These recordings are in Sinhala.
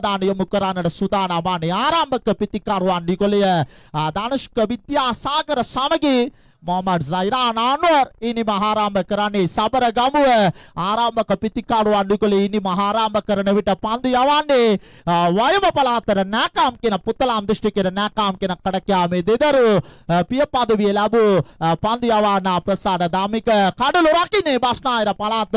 අවධානය යොමු කරන්නට සූදානම් වන්නේ ආරම්භක පිතිකරුවන් නිකොලය ධනුෂ්ක විද්‍යාසාගර සමගී මොහමඩ් සයිරාන් ආනුවර් ඉනි මහාරාම්භ කරන්නේ සබරගමුව ආරාම්භක පිතිකාරු අඩුකොල ඉනි මහාරාම්භ කරන විට පන්දු යවන්නේ වයම පලාතර නෑකාම් කියෙන පුත්තලාම් දෘෂ්ටිකර නෑකාම් කෙන කඩකයාමේ දෙදරු පිය පදවිය ලැබූ පන්දු යවානා ප්‍රසාඩ දාමික කඩලු රකිනේ බස්්නායර පලාත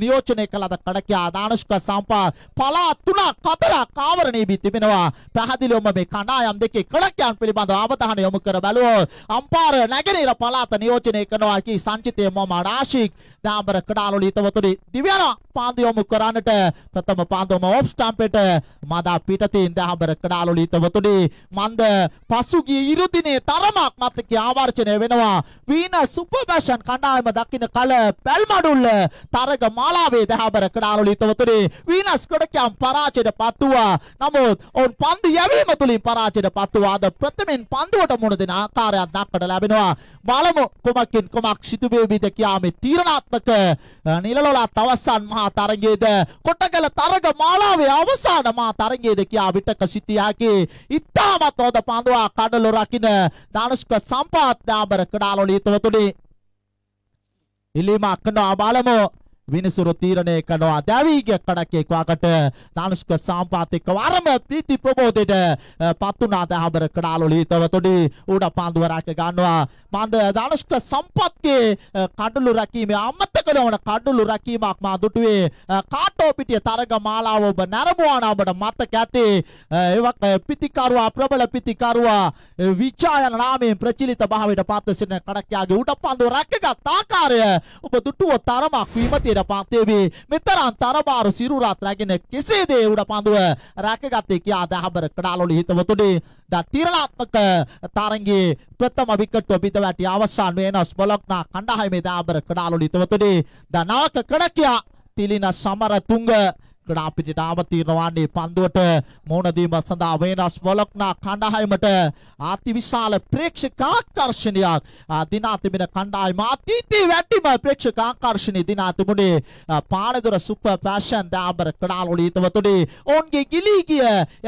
නියෝචනය කළද කඩකයා දානුෂ්ක සම්පා පලා තුනා කතර කාවරණී බි තිබෙනවා පැහදිලොම මේ කණායම් දෙකේ කඩකයන් පිළිබඳ ආවතහන යොමු කර බැලුවෝ අම්පාර නැගෙනීර ප පළාත නියෝජනය කරනවා කි සංචිතය මම ආශික් දාම්බර කඩාලුලි තවතුරි දිව්‍යන පාන්දු යොමු කරන්නට ප්‍රථම පාන්දුම ඔෆ් ස්ටම්පෙට මදා පිටතින් දාම්බර කඩාලුලි තවතුරි මන්ද පසුගිය ඉරු දිනේ තරමක් මතක ආවර්ජනය වෙනවා වීන සුපර් ෆැෂන් කණ්ඩායම දකින්න කල පැල්මඩුල්ල තරග මාලාවේ දාම්බර කඩාලුලි තවතුරි වීනස් කොඩකම් පරාජයට පත්වුවා නමුත් ඔවුන් පන්දු යැවීම තුලින් පරාජයට පත්වුවාද ප්‍රථමයෙන් පන්දුවට මුහුණ දෙන ආකාරයක් දක්වන්න ලැබෙනවා බලමු කුමක්ෙන් කුමක් සිදු වේවිද කියා මේ තීරණාත්මක නිලලොලත් අවසන් මහා තරගයේද කොටකල තරග මාලාවේ අවසාන මහා තරගයේද කියා විටක සිටියාගේ ඉතාමත් හොඳ පඳුවා කඩලු රකින්න ධනුෂ්ක සම්පාත් දාබර කඩාලොලීතවතුනි ඉලීමක් කරනවා බලමු විනිසුරු තීරණය කරනවා දැවීගේ කඩක් එක්වාකට නානුෂ්ක සාම්පාත් එක්ක වරම ප්‍රීති ප්‍රබෝධයට පත් වුණා දහබර කඩාලුලීතව තොඩි ඌඩ පාන්දුවරක් ගන්නවා මන්ද නානුෂ්ක සම්පත්ගේ කඩලු රැකීමේ අමතක නොවන කඩලු රැකීමක් මා දුටුවේ කාටෝ පිටිය තරග මාලාව ඔබ නරඹනවා නම් ඔබට මතක ඇති ඒවක් පිතිකරුවා ප්‍රබල පිතිකරුවා විචායන නාමයෙන් ප්‍රචලිත භාවයට පත් වෙන කඩක්යාගේ ඌඩ පාන්දුව රැකගත් ආකාරය ඔබ දුටුව තරමක් වීම ඉඩ පත් වේවි. මෙතරම් තරබාරු සිරු රත්නගෙන කෙසේද උඩ පඳුව රැකගත්තේ කියා දහබර කඩාලොලි හිතවතුනේ ද තීරණාත්මක තරගයේ ප්‍රථම විකට් පිට වැටි අවසන් වෙනස් බොලොක්නා කණ්ඩායමේ දහබර කඩාලොලි හිතවතුනේ ද නායක කඩකියා තිලින සමරතුංග ගොඩාක් පිටිටාව තීරණවන්නේ පන්දුවට මුහුණ දීම සඳහා වෙනස් වලක්නා කණ්ඩායමට අතිවිශාල ප්‍රේක්ෂක ආකර්ෂණයක් දිනා තිබෙන කණ්ඩායම අතීතයේ වැඩිම ප්‍රේක්ෂක ආකර්ෂණය දිනා තිබුණේ පානදුර සුපර් ෆැෂන් දාබර කඩාලුලි ඉතවතුඩි ඔවුන්ගේ ගිලී ගිය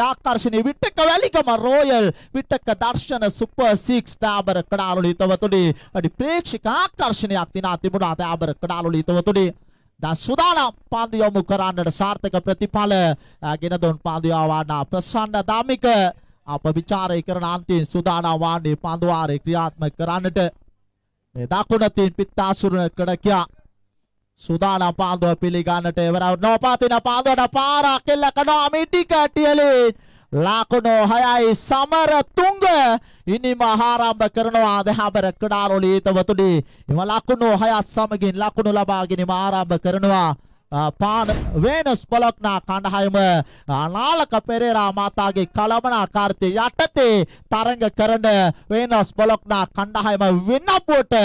ආකර්ෂණය විටක වැලිගම රෝයල් විටක දර්ශන සුපර් 6 දාබර කඩාලුලි ඉතවතුඩි අඩි ප්‍රේක්ෂක ආකර්ෂණයක් දිනා තිබුණා දාබර කඩාලුලි ඉතවතුඩි දා සුදානම් පාන්දු යොමු කරන්නට සාර්ථක ප්‍රතිඵල ගෙන දුන් පාන්දු ආවානා ප්‍රසන්න දාමික අප ਵਿਚාරය කරන අන්තිම සුදානම් වාණ්ඩේ පාන්දු ආරේ ක්‍රියාත්මක කරන්නට මේ දකුණ තින් පිත්තාසුරන කඩකියා සුදානම් පාන්දුව පිළිගන්නට එවරව නොපාතින පාන්දුවට පාරක් එල්ල කරනවා මිටි කැටියලේ ලාකුණෝ හයයි සමර තුංග ඉනිම ආරම්භ කරනවා දහබර ක්‍රීඩාරෝලීත වතුඩි එම ලාකුණෝ හයත් සමගින් ලාකුණු ලබාගෙන ආරම්භ කරනවා පාන වේනස් පොලොක්නා කණ්ඩායම නාලක පෙරේරා මාතාගේ කලමනාකාරිතය යටතේ තරඟ කරන වේනස් පොලොක්නා කණ්ඩායම වෙනපුවට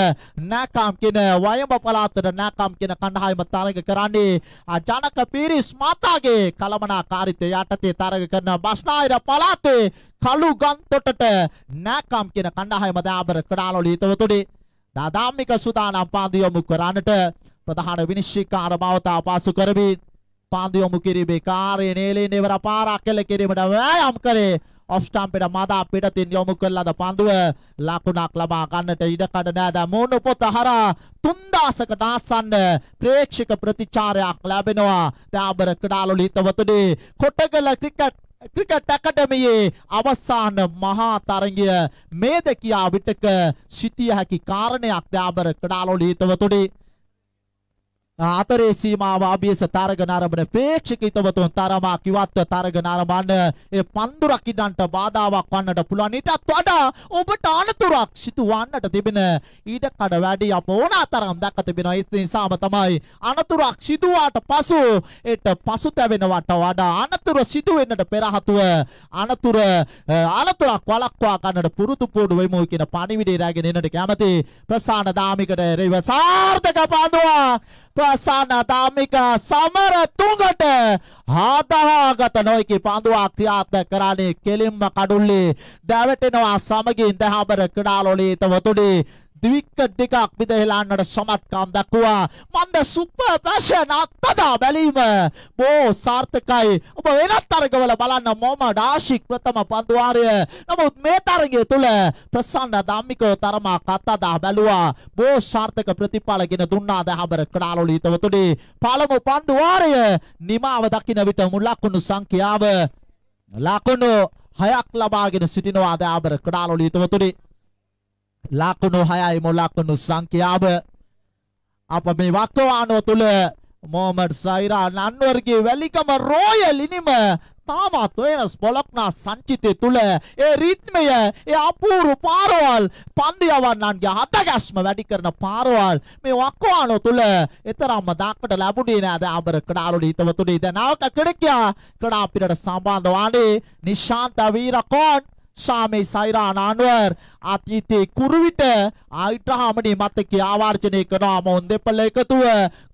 නැකම් කියන වයඹ පළාතට නැකම් කියන කණ්ඩායම තරඟ කරන්නේ ජනක පීරිස් මාතාගේ කලමනාකාරිතය යටතේ තරඟ කරන බස්නාහිර පළාතේ කළු ගන්තොටට නැකම් කියන කණ්ඩායම දාබර කඩාලෝලීතවතුනේ දාදාම්මික සුදානම් පාන්දු යොමු කරන්නට ප්‍රධාන විනිශ්චයකාර මවතා පාසු කරමින් පන්දු යොමු කිරීමේ කාර්යය නේලෙන් එවර පාරක් කෙල කිරීමට වෑයම් කරේ ඔෆ් ස්ටම්පෙට මදා පිටතින් යොමු කළාද පඳුව ලකුණක් ලබා ගන්නට ඉඩකඩ නැද මොන පොත හරහා 3000කට ආසන්න ප්‍රේක්ෂක ප්‍රතිචාරයක් ලැබෙනවා දාබර කඩාලු හිතවතුනි කොටගල ක්‍රිකට් ක්‍රිකට් ඇකඩමියේ අවසාන මහා තරගය මේද කියා විටක සිටිය හැකි කාරණයක් දාබර කඩාලු හිතවතුනි අතරේ සීමාව ආභියස තරගන ආරම්භන ප්‍රේක්ෂක හිතවතුන් තරමා කිවත්ව තරගන ආරම්භන ඒ පන්දුරක් ඉදන්ට බාධාවක් වන්නට පුළුවන් ඊටත් වඩා ඔබට අනතුරක් සිදු වන්නට තිබෙන ඊට කඩ වැඩි අප ඕන තරම් දක්ක තිබෙනවා ඒ නිසාම තමයි අනතුරක් සිදු වාට පසු ඒට පසුතැවෙනවට වඩා අනතුර සිදු වෙන්නට පෙරහතුව අනතුර අනතුරක් වළක්වා ගන්නට පුරුදු පුහුණු වෙමු කියන පණිවිඩය රැගෙන එන්නට කැමති ප්‍රසාන දාමිකට රේව සාර්ථක පන්දුවක් ප්‍රසන්න දාමික සමර තුඟට ආදාහාගත නොයිකි පඳුවක් ක්‍රියාත්මක කරන්නේ කෙලින්ම කඩුල්ලේ දැවටෙනවා සමගින් දහබර ක්‍රීඩාලෝලීත වතුඩේ දිවික්කට් දෙකක් විදහෙලාන්නට සමත්කම් දක්වා මන්ද සුපර් පැෂන් අත්දා බැලීම බෝ සාර්ථකයි ඔබ වෙනත් තරගවල බලන්න මොහමඩ් ආශික් ප්‍රථම පන්දුවාරය නමුත් මේ තරගය තුළ ප්‍රසන්න ධම්මිකෝ තරමක් අත්දා බැලුවා බෝ සාර්ථක ප්‍රතිඵලගෙන දුන්නා දහබර කඩාලොලීතවතුඩේ පළමු පන්දුවාරය නිමාව දකින විට මුල්ලක්කුණු සංඛ්‍යාව ලකුණු හයක් ලබාගෙන සිටිනවා දෑබර කඩාලොලීතවතුඩේ ලකුණු 6යි මුල් ලකුණු සංඛ්‍යාව අප මේ වක්වානෝ තුල මොහමඩ් සයිරා නන්වර්ගේ වැලිකම රෝයල් ඉනිම තාමත් වෙනස් පොලක්නා සංචිතය තුල ඒ රිද්මය ඒ අපූරු පාරවල් පන්දියවන්නන්ගේ හතගැස්ම වැඩි කරන පාරවල් මේ වක්වානෝ තුල එතරම්ම දක්කට ලැබුණේ නෑ දැන් අමර කඩාලුඩි හිතවතුනි දැන් නාවක කඩකියා කඩා අපිට සම්බන්ධ වන්නේ නිශාන්ත වීරකෝන් ශාමේ සෛරාන අනුවර් අතීතේ කුරුවිට ආයිට්‍රාමණී මතකේ ආවර්ජනය කරනවා මොන් දෙපළ එකතුව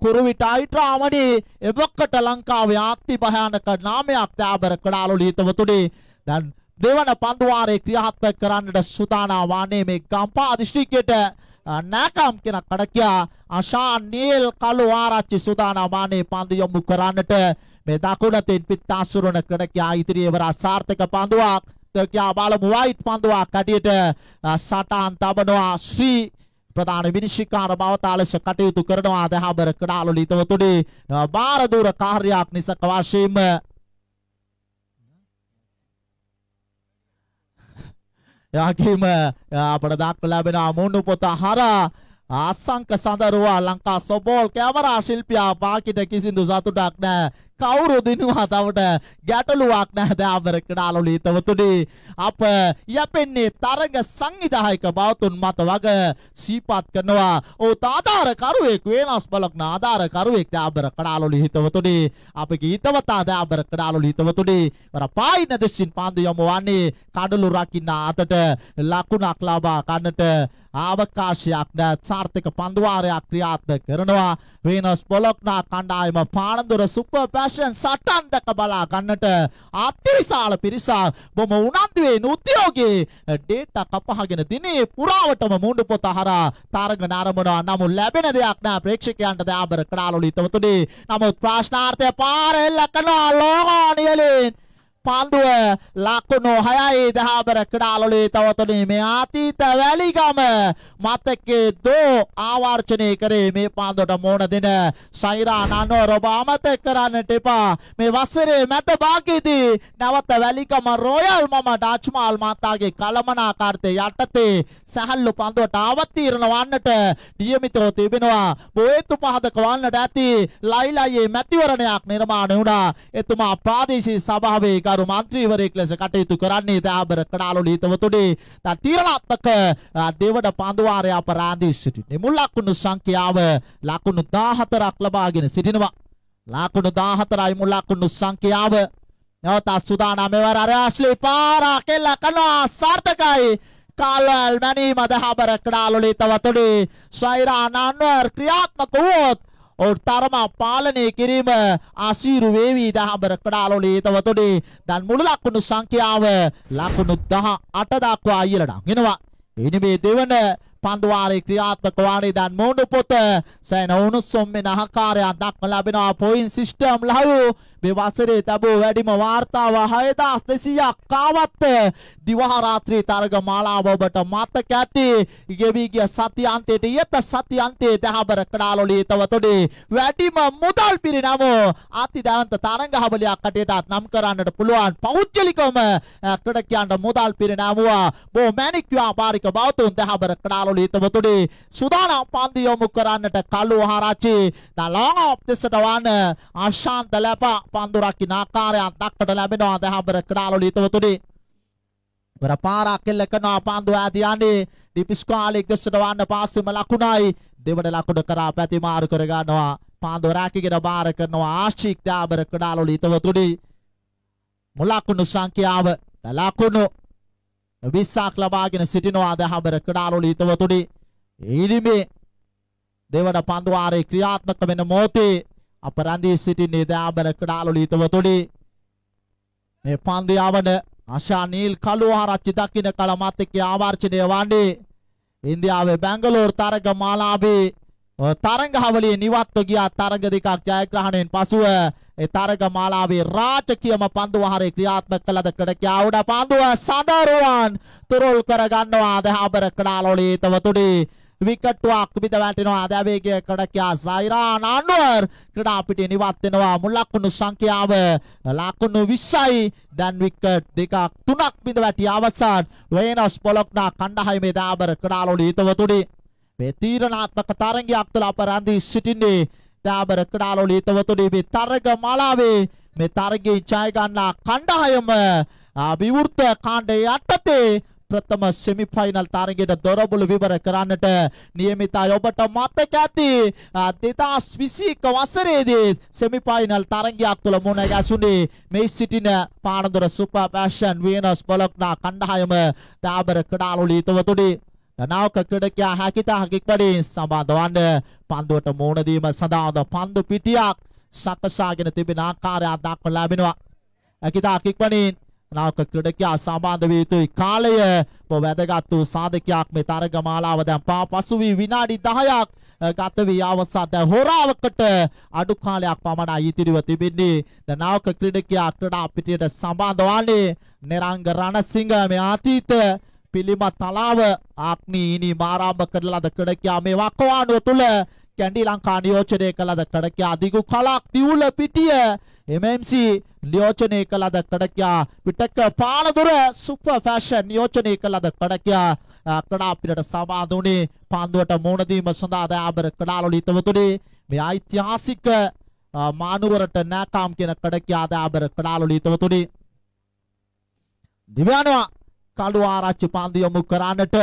කුරුවිට ආයිට්‍රාමණී එවකට ලංකාවේ ආත්ති භයානක නාමයක් ත්‍යාබර කඩාලු ලිතවතුනේ දැන් දෙවන පන්දුවාරේ ක්‍රියාත්මක කරන්නට සූදානම් වන්නේ මේ ගම්පා දිස්ත්‍රික්කයේ නැකම් කෙන කඩකියා අශා නීල් කළු ආරච්චි සුදානමානේ පන්දු යොමු කරන්නට මේ දකුණතින් පිත්තාසුරණ කඩකියා ඉදිරියේ වර සාර්ථක පන්දුවක් ප්‍රතිස්ථකයා බලමු වයිට් පන්දුවක් ඇටියට සටාන් තබනවා ශ්‍රී ප්‍රධාන විනිශ්චිකාර බවතා ලෙස කටයුතු කරනවා දහබර කඩාලු ලිතවතුඩේ බාරදූර කාර්යයක් නිසක වශයෙන්ම යකිම අපට දක්ව ලැබෙන මුණු පොත හරා අසංක සඳරුවා ලංකා සොබෝල් කැමරා ශිල්පියා පාකිට කිසිදු සතුටක් නෑ කවුරුදිනවා තවට ගැටලුවක් නැහැ දෑවරකට අලුලීතවතුනි අප යැපෙන්නේ තරග සංවිධායක බවතුන් මත වග සීපත් කරනවා ඕ තාධාර කරුවෙක් වෙනස් බලක්න ආධාර කරුවෙක් දෑබර කඩාලුලි හිතවතුනි අපගේ හිතවතා දෑබර කඩාලුලි හිතවතුනි වර පායින දෙසින් පාන්දු යොමු වන්නේ කඩලු රකින්න අතට ලකුණක් ලබා ගන්නට අවකාශයක් ද සාර්ථක පන්දුවාරයක් ක්‍රියාත්මක කරනවා වීනස් පොලොක්නා කණ්ඩායම පානදුර සුපර් පැෂන් සටන් දැක බලා ගන්නට අතිවිශාල පිරිසක් බොම උනන්දුවෙන් උද්‍යෝගයේ ඩේටා කපහගෙන දිනේ පුරාවටම මුණ්ඩු පොත හරහා තරග නරඹනවා නමුත් ලැබෙන දෙයක් නෑ ප්‍රේක්ෂකයන්ට දාබර කඩාලුලි තමතුනේ නමුත් ප්‍රශ්නාර්ථය පාර එල්ල කරනවා ලෝගානියලින් පන්දුව ලකුණු 6යි දහබර ක්‍රීඩාලෝලේ තවතුනේ මේ අතීත වැලිගම මතකේ දෝ ආවර්ජනය කරේ මේ පන්දුවට මෝණ දෙන සෛරා නනෝර ඔබ අමතක කරන්නට එපා මේ වසරේ මැද භාගයේදී නැවත වැලිගම රොයල් මම ඩාච්මාල් මාතාගේ කලමනාකාරතේ යටතේ සහල්ලු පන්දුවට අවතීර්ණ වන්නට නියමිතව තිබෙනවා බෝයතු පහදක වන්නට ඇති ලයිලයියේ මැතිවරණයක් නිර්මාණය වුණා එතුමා ප්‍රාදේශීය සභාවේ කුමාරු මන්ත්‍රීවරයෙක් ලෙස කටයුතු කරන්නේ දාබර කඩාලුලි හිතවතුනේ තා තීරණාත්මක දෙවන පඳුවාරය අපරාදී සිටින්නේ මුල් ලකුණු සංඛ්‍යාව ලකුණු 14ක් ලබාගෙන සිටිනවා ලකුණු 14යි මුල් ලකුණු සංඛ්‍යාව නැවත සුදානම් මෙවර අර ඇස්ලි පාරා කෙල්ල කරනවා සාර්ථකයි කාල්වැල් මැනීම දහබර කඩාලුලි හිතවතුනේ සෛරා නන්වර් ක්‍රියාත්මක වුවොත් ඔවුන් තරම පාලනය කිරීම අසීරු වේවි දහබර කඩාලෝලේ තවතොඩේ දැන් මුළු ලකුණු සංඛ්‍යාව ලකුණු 18 දක්වා ඉහළට ගෙනවා ඉනිමේ දෙවන පන්දුවාරේ ක්‍රියාත්මක වානේ දැන් මෝඩු පොත සෑන උණුසුම් මෙන ආකාරයක් දක්ම ලැබෙනවා පොයින්ට් සිස්ටම් ලහු මේ වසරේ තබූ වැඩිම වාර්තාව 6200ක් කාවත් දිවහරාත්‍රී තරග මාලාව ඔබට මතක ඇති ගෙවි ගිය සති අන්තයට ඊට සති අන්තයේ දහබර කඩාලොලී තවතොඩේ වැඩිම මුදල් පිරිනම අතිදවන්ත තරඟ හවලියක් කටයටත් නම් කරන්නට පුළුවන් පෞද්ගලිකවම ක්‍රීඩකයන්ට මුදල් පිරිනැමුවා බෝ මැණික් ව්‍යාපාරික බවතුන් දහබර කඩාලොලී තවතොඩේ සුදානම් පන්දි යොමු කරන්නට කළු හරාචි දලෝන් ඔප්තිසට වන අශාන්ත ලැබා පන්දුරක් ඉන ආකාරයක් දක්කට ලැබෙනවා දහබර ක්‍රාලොලි තවතුනි වර පාරක් එල්ල කරනවා පන්දු ඈත යන්නේ ඩිපිස්කාලේ ඉක්දස්සට වන්න පාස්සෙම ලකුණයි දෙවන ලකුණ කරා පැති මාරු කර ගන්නවා පන්දු රැකගෙන බාර කරනවා ආශික් දහබර ක්‍රාලොලි තවතුනි මුලකුණු සංඛ්‍යාව ලකුණු 20ක් ලබාගෙන සිටිනවා දහබර ක්‍රාලොලි තවතුනි ඉරිමේ දෙවන පන්දු ආරේ ක්‍රියාත්මක වෙන මොහොතේ අපරන්දී සිටි නිදාබර ක්‍රාලු ලීතවතුඩි මේ පන්දියාවන අශා නීල් කළු ආරච්චි දකින්න කල මතකයේ ආවර්ජනය වන්නේ ඉන්දියාවේ බැංගලෝර් තරග මාලාවේ තරග හවලිය නිවත්ව ගියා තරග දෙකක් ජයග්‍රහණයෙන් පසුව ඒ තරග මාලාවේ රාජකීයම පන්දු වහරේ ක්‍රියාත්මක කළද කඩකියා උඩ පන්දුව සදාරුවන් තුරල් කරගන්නවා දහබර කඩාලෝලීතවතුඩි විකට්ටුවක් පිට වැටෙනවා දැවේගේ කඩකයා සයිරාන් අනුවර් ක්‍රඩා පිටින් ඉවත් වෙනවා මුල් ලකුණු සංඛ්‍යාව ලකුණු 20යි දැන් විකට් දෙකක් තුනක් බිඳ වැටි අවසන් වෙනස් පොලොක්නා කණ්ඩායමේ දාබර ක්‍රඩාලෝලි ඊතවතුඩි මේ තීරණාත්මක තරගයක් තුළ අප රැඳී සිටින්නේ දාබර ක්‍රඩාලෝලි ඊතවතුඩි මේ තරග මාලාවේ මේ තරගයේ ජය ගන්නා කණ්ඩායම අභිවෘත කාණ්ඩයේ යටතේ ප්‍රථම සෙමිෆයිනල් තරගයට දොරබුළු විවර කරන්නට නියමිතයි ඔබට මතක ඇති 2021 වසරේදී සෙමිෆයිනල් තරගයක් තුළ මුණ ගැසුනේ මේ සිටින පානදුර සුපර් ෆැෂන් වීනස් බොලොක්නා කණ්ඩායම දාබර කඩාලුලි තුමතුඩි ධනාවක ක්‍රීඩකයා හැකිතාක් ඉක්මනින් සමාදවන්න පන්දුවට මුහුණ දීම සඳහාද පන්දු පිටියක් සකසාගෙන තිබෙන ආකාරය අදක්ව ලැබෙනවා. හැකිතාක් ඉක්මනින් නායක ක්‍රීඩකයා සම්බන්ධ විය යුතුයි කාලය වැදගත් වූ සාධකයක් මේ තරගමාලාව දැන් පා පසුවී විනාඩි 10ක් ගත වී අවසන් දැන් හොරාවකට අඩු කාලයක් පමණ ඉතිරිව තිබෙන්නේ දැන් නායක ක්‍රීඩකයා ක්‍රීඩා පිටියට සම්බන්ධ වන්නේ නිරංග රණසිංහ මේ අතීත පිළිම තලාව ආක්නීනි මාරාභ කරලද ක්‍රීඩකයා මේ වකවානුව තුල කැන්ඩි ලංකා නියෝජනය කළ දක්ටඩකයා දිගු කලක් තිවුල පිටිය MMC නියෝජනය කළ දක්ටඩකයා පිටක පාලදුර සුප ෆෑෂන් නියෝජනය කළ දක්ටඩකයා කඩා අපිට සමාදුනේ පන්දුවට මෝනදීම සඳහා දයාබර කඩාලු ලිතවතුනේ මේ ඓතිහාසික මානුවරට නෑකාම් කියන කඩකයා දයාබර කඩාලු ලිතවතුනේ දිව්‍යනවා කඩු ආරච්චි පන්දු යොමු කරන්නට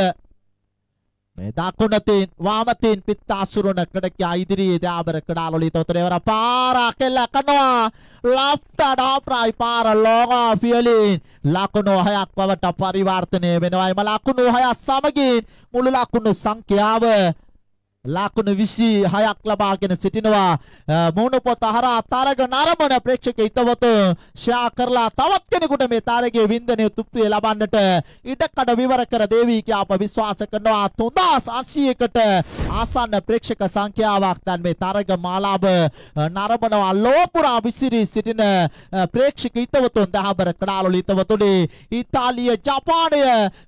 මේ දකුණතින් වාමතින් පිත්තාසුරුණ කඩකියා ඉදිරියේ දාබර කඩාලොලි තොතරේවර පාරා කෙල්ල කනවා ලෆ්ට් ඩාප්‍රයි පාර ලෝගා ෆියලින් ලකුණු හයක් බවට පරිවර්තනය වෙනවායිම ලකුණු හයක් සමගින් මුළු ලකුණු සංඛ්‍යාව ලකුණු 26ක් ලබාගෙන සිටිනවා මුණු පොත හරහා තරග නරඹන ප්‍රේක්ෂක හිතවතු ෂෙයා කරලා තවත් කෙනෙකුට මේ තරගයේ වින්දනයේ තෘප්තිය ලබන්නට ඉඩකඩ විවර කර දෙවි කියා අප විශ්වාස කරනවා 3800කට ආසන්න ප්‍රේක්ෂක සංඛ්‍යාවක් දැන් මේ තරග මාලාව නරඹනවා ලෝපුරා විසිරී සිටින ප්‍රේක්ෂක හිතවතුන් දහබර කඩාලු හිතවතුනි ඉතාලිය ජපානය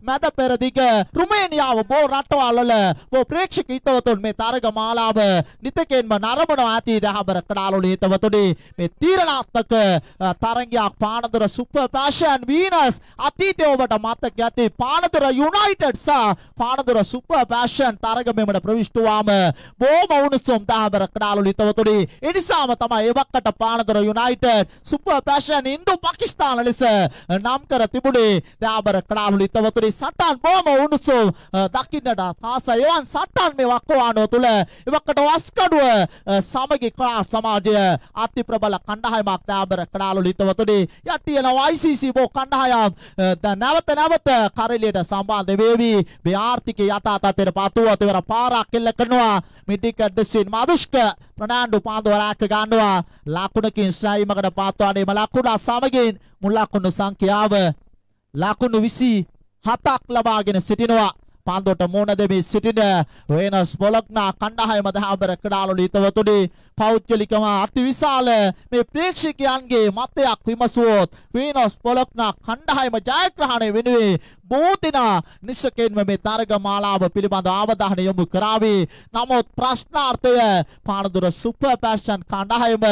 මැද පෙරදිග රුමේනියාව බෝ රටවල් වල බෝ ප්‍රේක්ෂක හිතවතුන් මේ තරග මාලාව නිතකෙන්ම නරඹනවා ඇති දහබර කඩාලුලි එතවතුනි මේ තීරණාත්මක තරගයක් පානදුර සුපර් පැෂන් වීනස් අතීතයේ ඔබට මතක ඇති පානදුර යුනයිටඩ් සහ පානදුර සුපර් පැෂන් තරග මෙමන ප්‍රවිෂ්ඨ වුවාම බොහොම උණුසුම් දහබර කඩාලුලි එතවතුනි ඒ නිසාම තමයි එවකට Panadura united super fashion Indo Pakistan ලෙස නම් කර තිබුණේ දහබර කඩාලුලි එතවතුනි සටන් බොහොම උණුසුම් දකින්නට තාස එවන් සටන් මේ වක්වාන කණ්ඩායම තුළ ඉවකට වස්කඩුව සමගික සමාජය අති ප්‍රබල කණ්ඩායමක් දාබර කඩාලු ලිතවතුනි යට තියෙන ICC බෝ කණ්ඩායම් දැන් නැවත නැවත කරලියට සම්බන්ධ වෙවි මේ ආර්ථික යථාතත්වයට පතුව තවර පාරක් එල්ල කරනවා මිටික ඩසින් මාදුෂ්ක ප්‍රනාන්ඩු පාන්දුවරාක ගන්නවා ලකුණකින් සෑයීමකට පාත්වානේ ලකුණ සමගින් මුල් ලකුණු සංඛ්‍යාව ලකුණු 27ක් ලබාගෙන සිටිනවා පන්දොට මුණ දෙමී සිටින වෙනස් පොලොක්නා කණ්ඩායම දහබර ක්‍රඩාලුලි හිතවතුනි පෞද්ගලිකම අතිවිශාල මේ ප්‍රේක්ෂකයන්ගේ මතයක් විමසුවොත් වෙනස් පොලොක්නා කණ්ඩායම ජයග්‍රහණය වෙනුවේ බොහෝ දෙනා නිසකෙන්ම මේ තරග මාලාව පිළිබඳ අවධානය යොමු කරාවේ. නමුත් ප්‍රශ්නාර්ථය පානදුර සුපර් පැෂන් කණ්ඩායම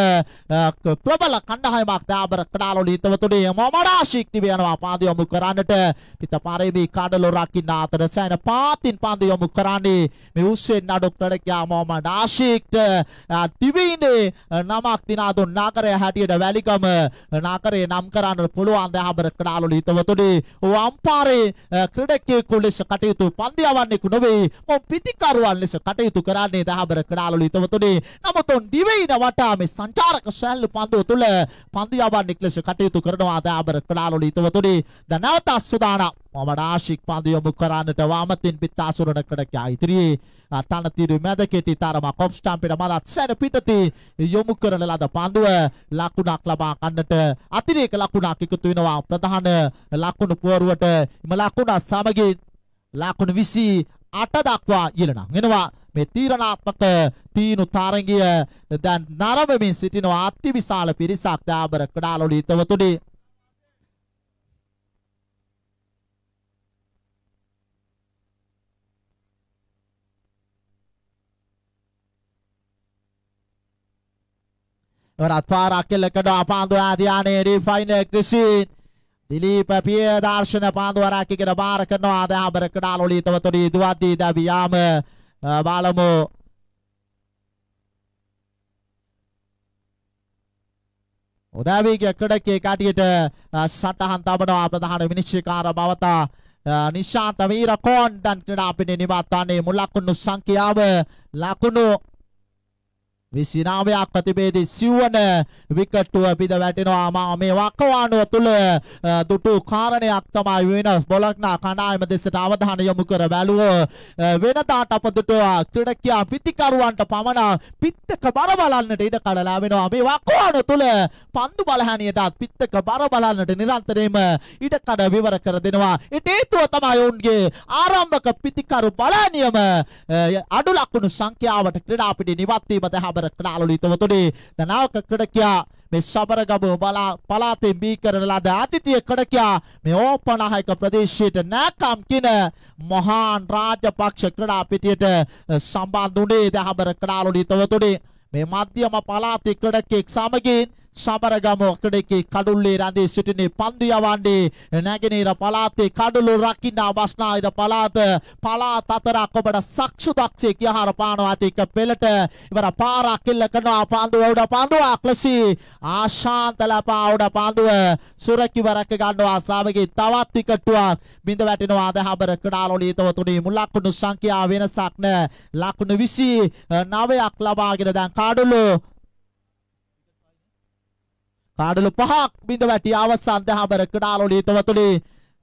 ප්‍රබල කණ්ඩායමක් දාබර කඩාලෝලි හිතවතුනේ මොමඩාශික් දිව යනවා පාද යොමු කරන්නට. පිට පරිවි කඩලෝ රකින්න අතර සෑන පාතින් පන්දු යොමු කරන්නේ මේ උස්සෙන් නඩොක් නඩකියා මොමඩාශික්ට දිවයිනේ නමක් දිනාදුන් නාකරය හැටියට වැලිකම නාකරේ නම් කරන්න පුළුවන් දහබර කඩාලෝලි හිතවතුනේ. වම්පාරේ මේ ක්‍රීඩකයෙකු ලෙස කටයුතු පන්දු යවන්නෙකු නොවේ මොවුන් පිතිකරුවන් ලෙස කටයුතු කරන්නේ දහබර ක්‍රීඩාලවල ඉතමතුනේ නමුත් උන් දිවයින වටා මේ සංචාරක සැල්ලු පන්දුව තුල පන්දු යවන්නෙක් ලෙස කටයුතු කරනවා දහබර ක්‍රීඩාලවල ඉතමතුනේ ද නැවත සුදානම් මමඩාශික් පන්දු යොමු කරන්නට වාමතින් පිත්තාසුරණ කඩකයා ඉදිරියේ අතනතිරු මැද කෙටි තරම කොප් ස්ටම්පෙට මලත් සැර පිටති යොමු කරන ලද පන්දුව ලකුණක් ලබා ගන්නට අතිරේක ලකුණක් එකතු වෙනවා ප්‍රධාන ලකුණු පුවරුවට එම ලකුණ සමග ලකුණු 28 දක්වා ඉලණම් එනවා මේ තීරණාත්මක තීනු තරගය දැන් නරඹමින් සිටිනවා අතිවිශාල පිරිසක් දාබර කඩාලොලි තවතුඩේ වරත්පාරක් කෙල්ලකට පාන්දුවා ධානයේ රිෆයින් එක්දිසින් දිලීප පිය දර්ශන පාන්දුවරක් ඉගෙන බාර කරනවා දැන් අපරකට ආලෝලිතවතුරි දුවද්දී දවියාම බලමු උදාවී කඩකේ කාටියට සටහන් තබනවා ප්‍රධාන විනිශ්චයකාර බවතා නිශාන්ත වීරකෝන් දැන් ක්‍රීඩා පිටේ නිවත්වන්නේ මුලකුණු සංඛ්‍යාව ලකුණු විසිනාවයක් ප්‍රතිබේදී සිව්වන විකට්ටුව බිඳ වැටෙනවා මා මේ වකවානුව තුළ දුටු කාරණයක් තමයි වෙනස් බොලක්නා කණායම දෙසට අවධානය යොමු කර බැලුව වෙනදාට අප දුටුවා ක්‍රීඩකයා පිටිකරුවන්ට පමණ පිත්තක බර බලන්නට ඉඩ කඩ ලැබෙනවා මේ වකවානුව තුළ පන්දු බලහැනියටත් පිත්තක බර බලන්නට නිරන්තරයෙන්ම ඉඩ කඩ විවර කර දෙනවා ඒට හේතුව තමයි ඔවුන්ගේ ආරම්භක පිටිකරු බලනියම අඩු ලකුණු සංඛ්‍යාවට ක්‍රීඩා පිටි නිවත් වීම සබරකට අලුලිතවතුනේ දනාවක ක්‍රඩකයා මේ සබරගම බලා පලාතෙන් බී කරන ලද අතිතිය ක්‍රඩකයා මේ ඕපනාහයක ප්‍රදේශයට නැකම් කියන මහාන් රාජපක්ෂ ක්‍රඩා පිටියට සම්බන්ධ උනේ දහබර ක්‍රඩාලුලිතවතුනේ මේ මධ්‍යම පලාතේ ක්‍රඩකෙක් සමගින් සමරගම ක්‍රීඩකේ කඩුල්ලේ රැඳී සිටිනේ පන්දු යවන්නේ නැගෙනහිර පළාතේ කඩුළු රකින්න අවස්නායිද පළාත පළාත අතරක් ඔබට සක්ෂු දක්ෂේ කියහාර පානවා තික පෙළට ඉවර පාරක් ඉල්ල කරනවා පන්දු උඩ පන්දු අක්ලසි ආශාන්ත ලපා උඩ පන්දුව සුරකිවරක ගන්නවා සමගි තවත් විකටුවක් බිඳ වැටෙනවා අද හබර කඩාලෝලිය තව තුනේ මුලක්කුණු සංඛ්‍යාව වෙනසක් නැ ලකුණු 29ක් ලබාගෙන දැන් කාඩුළු කාඩලු පහක් බිඳ වැටි අවසන් දෙහබර ක්‍රීඩාලෝලී තවතුලි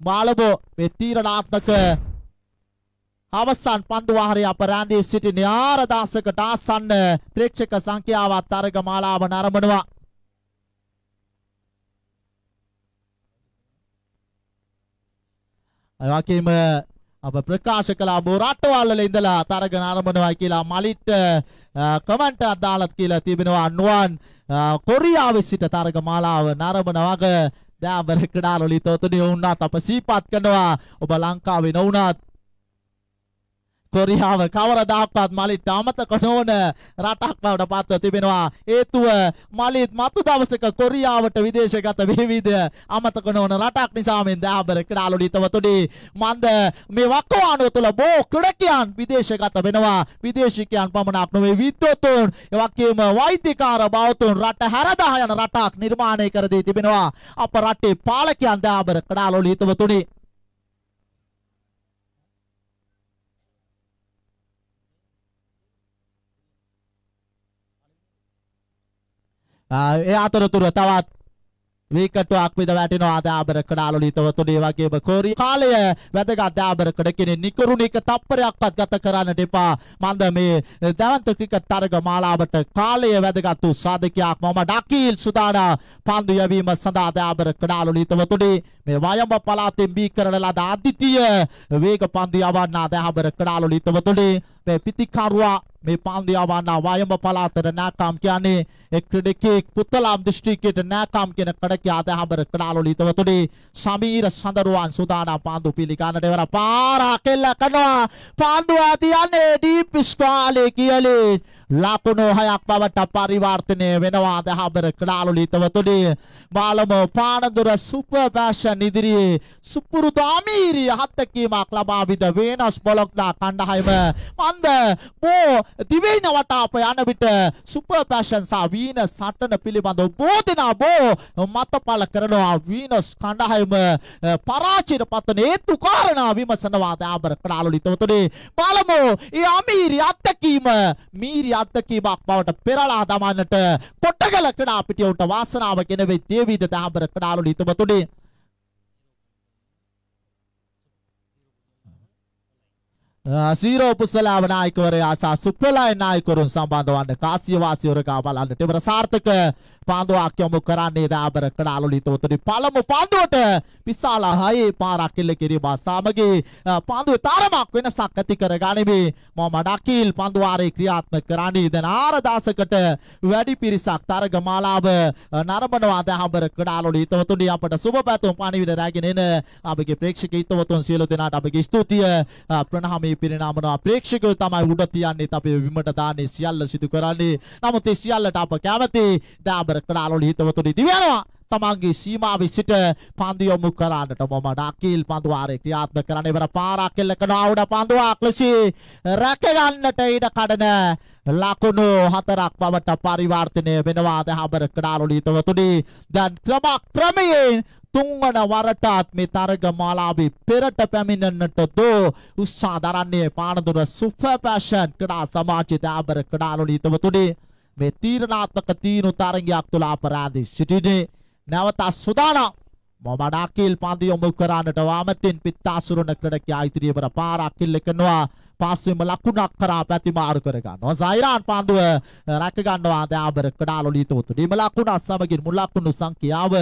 මාලබෝ මේ තීරණාත්මක අවසන් පන්දු වාහරේ අපරාන්දී සිටින ආරදාසකට ආසන්න ප්‍රේක්ෂක සංඛ්‍යාවත් අරග මාලාව නරඹනවා එවැකීම අප ප්‍රකාශ කළා බෝ රටවල් වල ඉඳලා තරග නරඹනවා කියලා මලිට් කමෙන්ට් අදාළත් කියලා තිබෙනවා නුවන් කොරියාවේ සිට තරග මාලාව නරඹනවග දෑබර ක්‍රඩාලොලි තොතනිය වුණත් අප සීපත් කනවා ඔබ ලංකාවේ නොවුණත් කොරියාව කවරදාක්වත් මලිත් අමතක නොවන රටක් බවට පත්ව තිබෙනවා. හේතුව මලිත් මතු දවසක කොරියාවට විදේශගත වේවිද අමතක නොවන රටක් නිසා මෙන් දහබර ක්‍රාලුලිතවතුඩි මන්ද මේ වකවානුව තුළ බොහෝ ක්‍රීඩකයන් විදේශගත වෙනවා. විදේශිකයන් පමණක් නොවේ විද්වතුන්, ඒ වගේම වෛද්‍යකාර බවතුන් රට හැරදා යන රටක් නිර්මාණය කර දී තිබෙනවා. අප රටේ පාලකයන් දහබර ක්‍රාලුලිතවතුඩි එයා අතරතුර තවත් විකටුවක් විද වැටෙනවා අධ්‍යාපනකට අලුතවතුන ඒ වගේම කොරි කාලය වැදගත් අධ්‍යාපනකට කියන්නේ නිකරුණ එක තප්පරයක්වත් ගත කරන්නට එපා මන්ද මේ දැවන්ත ක්‍රිකට් තරග මාලාවට කාලය වැදගත් වූ සාධකයක් මම ඩකීල් සුදානා පන්දු යැවීම සඳහා අධ්‍යාපනකට අලුතවතුනි මේ වයඹ පළාතෙන් බී කරන ලද අද්විතීය වේග පන්දු යවන්න අධ්‍යාපනකට අලුතවතුනි පිතිකරුවා මේ පාන්දියාවානා වයඹ පළාතට නෑකම් කියන්නේ එක්ටඩකේ පුත්තලාම් දිස්ත්‍රික්කයට නෑකම් කියන කඩක ආදාහමර කඩාලොලි තවතුඩි සමීර සඳරුවන් සුදානම් පාන්දු පිළිගන්නට වෙන පාරා කෙල්ල කරනවා පාන්දු ආදියන්නේ ඩීප් ස්කෝලේ කියලේ ලකුණු හයක් බවට පරිවර්තනය වෙනවා දහබර ක්‍රාලුලිතවතුනි මාලම පානදුර සුපර් පැෂන් ඉදිරියේ සුපුරුදු අමීරිය හත්කීමක් ලබා විද වෙනස් බොලොක්දා කණ්ඩායම මන්ද බෝ දිවයින වටාප යන විට සුපර් පැෂන් සහ වීන සටන පිළිබඳව බෝ දෙනා බෝ මතපල කරනවා වීනස් කණ්ඩායම පරාජයට පත්වන හේතු කාරණා විමසනවා දහබර ක්‍රාලුලිතවතුනි බලමු ඒ අමීරිය අත්දැකීම මීරිය අත්දැකීමක් බවට පෙරලා දමන්නට කොටගල ක්‍රීඩා පිටියට වාසනාව ගෙන වෙයි දේවිද තහඹර ක්‍රීඩාලු නිතුමතුනේ සීරෝපුසලාව නායකවරයා සහ සුප්‍රලය නායකවරුන් සම්බන්ධ වන්න කාසිය වාසිවරකා බලන්නට ඉවර සාර්ථක පාන්දුවක් යොමු කරන්නේ දාබර කඩාලුලිත උතුරේ පළමු පාන්දුවට පිස්සාලා හයේ පාරක් කෙල්ල කිරීම සමගී පාන්දුවේ තරමක් වෙනසක් ඇති කර ගනිමි මොහමඩ් අකීල් පන්දුවාරේ ක්‍රියාත්මක කරන්නේ දැන් 4000කට වැඩි පිරිසක් තරග මාලාව නරඹනවා දාබර කඩාලුලිත උතුරේ අපට සුබ පැතුම් පණිවිඩ රැගෙන එන අපගේ ප්‍රේක්ෂක හිතවතුන් සියලු දෙනාට අපගේ ස්තුතිය ප්‍රණාමය මේ පිරිනාමනවා ප්‍රේක්ෂකයෝ තමයි උඩ තියන්නේත් අපේ විමට දාන්නේ සියල්ල සිදු කරන්නේ. නමුත් ඒ සියල්ලට අප කැමති දාබර කලාලෝලි හිතවතුනි දිව්‍යනවා. තමන්ගේ සීමාවෙ සිට පන්දු යොමු කරන්නට මම ඩකිල් පන්දුවාරේ ක්‍රියාත්මක කරන්න ඉවර පාරක් එල්ල කරනවා උඩ පන්දුවක් ලෙස රැක ගන්නට ඉඩ කඩන ලකුණු හතරක් පමණ පරිවර්තනය වෙනවා දහබර ක්‍රාලුලීතවතුනි දැන් ක්‍රම ක්‍රමයෙන් තුන්වන වරටත් මේ තරග මාලාවේ පෙරට පැමිණෙන්නට දෝ උත්සාහ දරන්නේ පානදුර සුපර් පැෂන් ක්‍රා සමාජයේ දහබර ක්‍රාලුලීතවතුනි මේ තීරණාත්මක තීරු තරගයක් තුළ අපරාධී සිටිනේ නැවත සුදානම් මොබඩාකිල් පන්දි යොමු කරන්නට වාමතින් පිත්තාසුරණ ක්‍රඩකයා ඉදිරියවර පාරක් කිල්ල කරනවා පාස්වෙම ලකුණක් කරා ප්‍රතිමාරු කර ගන්නවා. සයිරාන් පාන්දුව රැක ගන්නවා දයාබර කඩාලොලි තෝතුඩීම ලකුණත් සමගින් මුල් ලකුණු සංඛ්‍යාව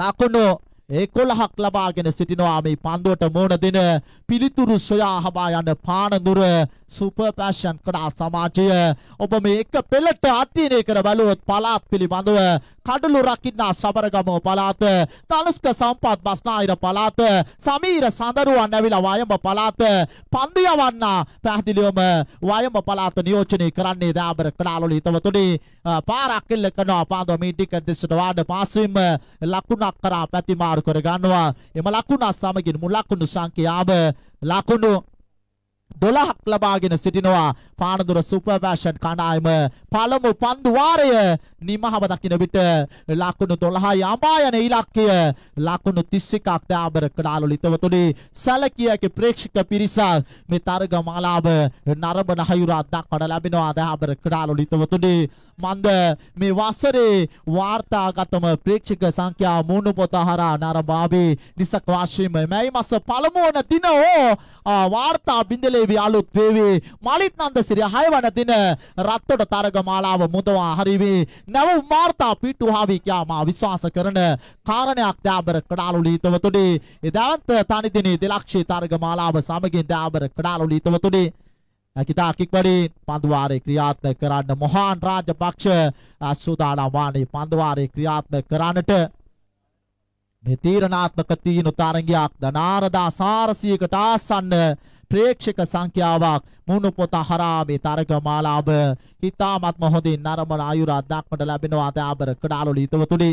ලකුණු ඒ 11ක් ලබාගෙන සිටිනවා මේ පන්දුවට මුහුණ දෙන පිළිතුරු සොයා හඹා යන පානදුර සුපර් පැෂන් ක්‍රා සමාජය ඔබ මේ එක පෙළට අධ්‍යයනය කර බලුවොත් පළාත් පිළිබඳව කඩලු රකින්න සබරගම පළාත තලස්ක සම්පත් බස්නාහිර පළාත සමීර සඳරුවන් ඇවිලා වයඹ පළාත පන්දු යවන්නා පැහැදිලිවම වයඹ පළාත නියෝජනය කරන්නේ දාබර කඩාලොලි හිතවතුනි පාරක් එල්ල කරනවා පාන්දුව මේ ටිකට් දිස්සට වාඩ පාසින්ම ලකුණක් කරා පැතිමා මාරු කර ගන්නවා. එම ලකුණ සමගින් මුල් ලකුණු සංඛ්‍යාව ලකුණු 12ක් ලබාගෙන සිටිනවා පානදුර සුපර් ෆෑෂන් කණ්ඩායම පළමු පන්දු වාරය නිමහව දකින්න විට ලකුණු 12යි අඹා යන ඉලක්කය ලකුණු 31ක් දාබර කඩාලු ලිතවතුනේ සැලකියගේ ප්‍රේක්ෂක පිරිසක් මේ තරග මාලාව නරඹන හයුරක් දක්වන ලැබෙනවා දාබර කඩාලු ලිතවතුනේ මන්ද මේ වසරේ වාර්තාගතම ප්‍රේක්ෂක සංඛ්‍යා මූණු පොත හරහා නරඹාවේ නිසක් වාර්ෂිකම මේ මාස පළමු වන දින ඕ වාර්තා බින්දල පෙළේවි අලුත් වේවි මලිත් නන්දසිරිය 6 වන දින රත්තොට තරග මාලාව මුදවා හරිවි නැව වාර්තා පිටුහාවි කියා මා විශ්වාස කරන කාරණයක් දාබර කඩාලුලීතවතුඩි එදාන්ත තනිදිනේ දෙලක්ෂී තරග මාලාව සමගින් දාබර කඩාලුලීතවතුඩි ඇකිතා කික්වලින් පන්දුවාරය ක්‍රියාත්මක කරන්න මොහාන් රාජපක්ෂ අස්සුදානවානේ පන්දුවාරය ක්‍රියාත්මක කරන්නට මේ තීරණාත්මක තීනු තරගයක් ධනාරදා සාරසියකට ආසන්න ප්‍රේක්ෂක සංඛ්‍යාවක් මුණු පොත හරහා මේ තරගමාලාව හිතාමත්ම හොඳින් නරඹන අයුරක් දක්මට ලැබෙනවා අදාබර කඩාලු හිතවතුනි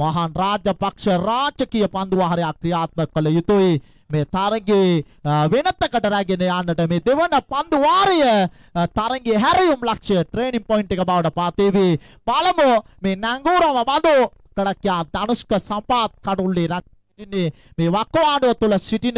මහාන් රාජ්‍ය පක්ෂ රාජකීය පන්දුවහරයක් ක්‍රියාත්මක කළ යුතුයි මේ තරගයේ වෙනතකට රැගෙන යන්නට මේ දෙවන පන්දු වාරය තරගයේ හැරියුම් ලක්ෂ්‍ය ට්‍රේනින් පොයින්ට් එක බවට පාතේවි පළමුව මේ නංගුරම බඳු කඩක්‍යා ධනුෂ්ක සම්පාත් කඩුල්ලේ සිටින්නේ මේ වක්වාඩුව තුළ සිටින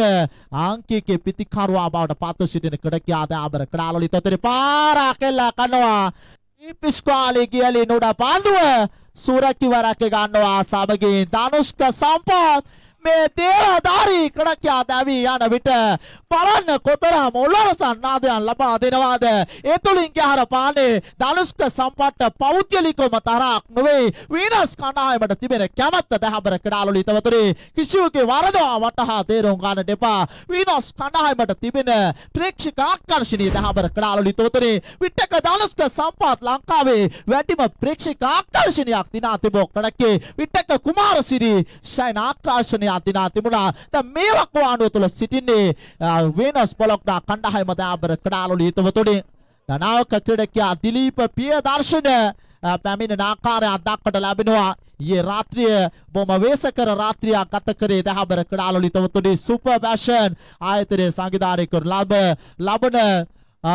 අංකිකේ පිතිකරුවා බවට පත්ව සිටින කඩකියාද ආබර කඩාලොලි තොතර පාරා කෙල්ලා කනවා ඉපිස්කාලේ කියලේ නොඩ පන්දුව සූරකිවරක ගන්නවා සමගින් ධනුෂ්ක සම්පත් මේ දේහධාරී කඩක්යා දැවී යන විට බලන්න කොතරම් ඔලොරසන් නාදයන් ලබා දෙනවාද ඒ තුලින් ගැහර පානේ ධනුෂ්ක සම්පට්ට පෞද්ගලිකවම තරක් නොවේ වීනස් කණ්ඩායමට තිබෙන කැමැත්ත දැහැබර ක්‍රීඩාලුලි තවතුරේ කිසිවකේ වරදවා වටහා තේරුම් ගන්න දෙපා වීනස් කණ්ඩායමට තිබෙන ප්‍රේක්ෂක ආකර්ෂණීය දැහැබර ක්‍රීඩාලුලි තවතුරේ විටක ධනුෂ්ක සම්පත් ලංකාවේ වැඩිම ප්‍රේක්ෂක ආකර්ෂණයක් දිනා තිබෝ කඩකේ විටක කුමාරසිරි සයන ආකර්ෂණය අඳිනා තිබුණා. දැන් මේ වකවානුව තුළ සිටින්නේ වෙනස් පොලොක්ඩා කණ්ඩායම දාබර කඩාලු ලීතවතුනි. ධනාවක ක්‍රීඩකයා දිලීප පියදර්ශන පැමිණෙන ආකාරය අදක්කට ලැබෙනවා. ඊයේ රාත්‍රිය බොම වේසකර රාත්‍රියක් ගත කරේ දහබර කඩාලු ලීතවතුනි සුපර් ෆැෂන් ආයතනයේ සංවිධානය කර ලබ ලබන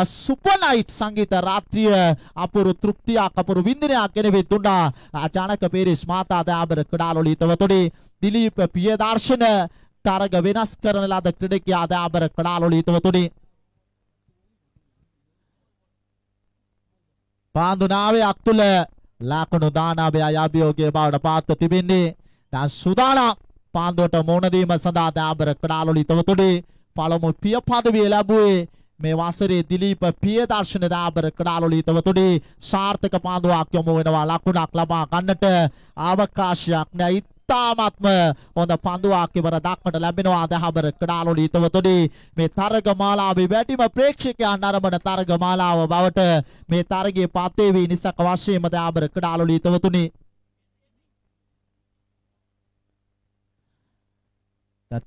සුපනයිට් සංගීත රාත්‍රිය අපුරු තෘප්තියක් අපුරු වින්දිනයක් කෙනෙවි දුන්නා අචානක පීරිස් මාතා දයාබර ක්‍රඩාලොලි තවතොඩි දිලීප පියදර්ශන තරග වෙනස් කරන ලද ක්‍රීඩකයා දයාබර ක්‍රඩාලොලි තවතොඩි පාඳුනාවේ අක්තුල ලාකුණු දානාවේ අභියෝගයේ බවට පාත්ව තිබෙන්නේ දැන් සුදානා පාන්දුවට මුහුණ දීම සඳහා දයාබර ක්‍රඩාලොලි තවතොඩි පළමු පිය පදවිය ලැබුවේ මේ වසරේ දිලීප පියදර්ශන දාබර ක්‍රාලෝලිතවතුඩි සාර්ථක පාඳුවක් යොමු වෙනවා ලකුණක් ලබා ගන්නට අවකාශයක් නැයි ඉතාමත්ම හොඳ පඳුවක් ඉවර දක්මට ලැබෙනවා දහබර ක්‍රාලෝලිතවතුඩි මේ තරග මාලාවේ වැඩිම ප්‍රේක්ෂකයන් අරඹන තරග මාලාව බවට මේ තරගයේ පත් වී නිසක වශයෙන්ම දාබර ක්‍රාලෝලිතවතුනි